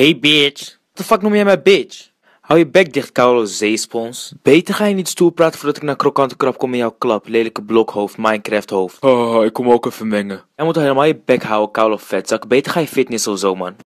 Hey bitch. Wat de fuck noem jij mij bitch? Hou je bek dicht, koude zeespons. Beter ga je niet stoer praten voordat ik naar krokante krap kom in jouw klap. Lelijke blokhoofd, Minecraft hoofd. Oh, ik kom ook even mengen. Jij moet helemaal je bek houden, koude vetzak. Beter ga je fitness of zo, man.